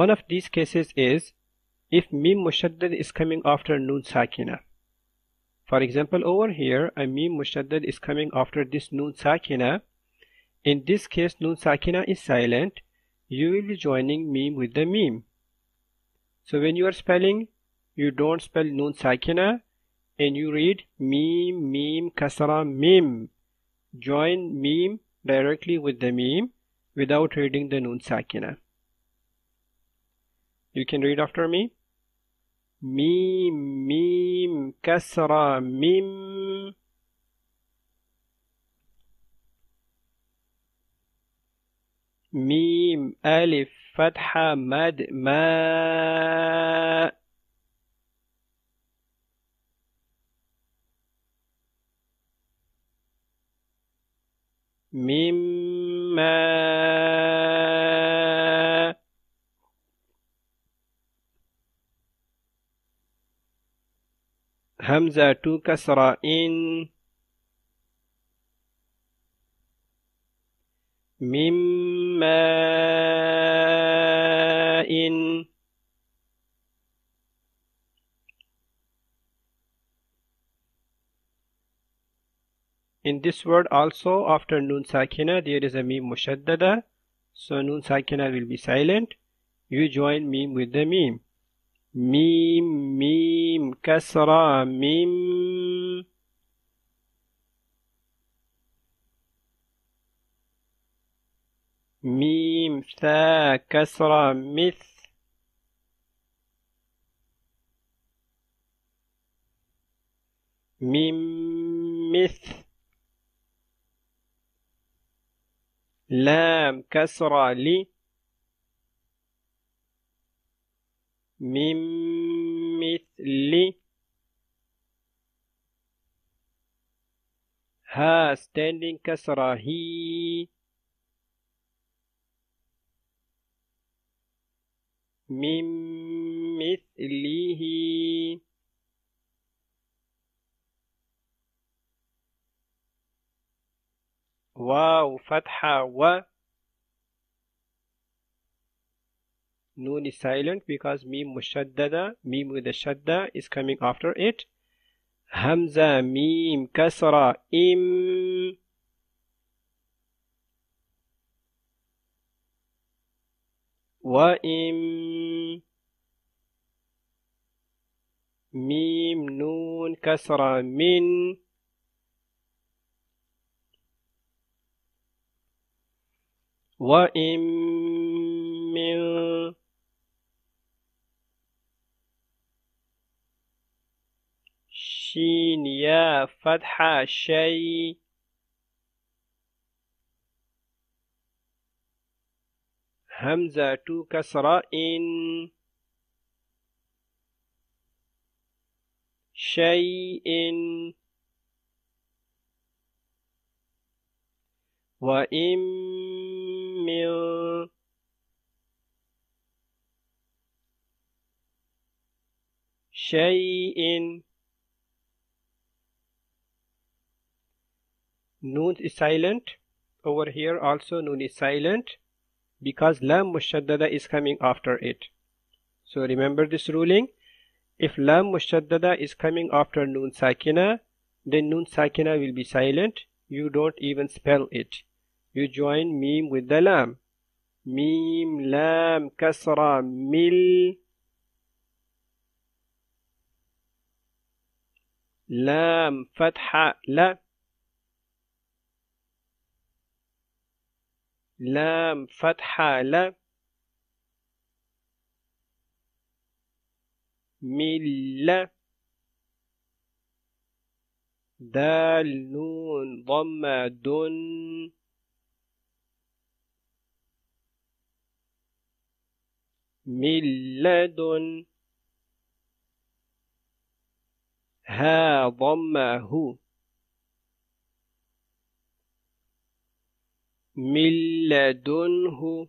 One of these cases is if Mim Mushaddad is coming after Noon Sakina. For example, over here, a Mim Mushaddad is coming after this Noon Sakina. In this case, Noon Sakina is silent. You will be joining Mim with the Mim. So when you are spelling, you don't spell Noon Sakina and you read Mim, Mim, Kasra, Mim. Join Mim directly with the Mim without reading the Noon Sakina. You can read after me. Mim, mim, kasra, mim. alif, ألف mad, ma, ماء ma. همزة كسر إن من ماء In this word also after nun sakina there is a meme mushaddada so nun sakina will be silent you join meme with the meme ميم ميم كسرة ميم ميم ثا كسرة مث ميم مث لام كسرة لي من مثل ها standing كسرة هي من مثله واو فتحة و Noon is silent because Mim mushaddada, Mim with the shadda is coming after it. Hamza, Mim, Kasra, Im. وإم ميم نون كسرة من وإم من شين يا فتحة شي همزة تو كسرة شيء وإن من شيء noon is silent over here also noon is silent because lam mushaddada is coming after it so remember this ruling if lam mushaddada is coming after noon sakina then noon sakina will be silent you don't even spell it you join meme with the lam meme lam kasra mil lam fatha la لام فتحة ل ملة دال نون ضمة دن ملد ها ضمه من لدنه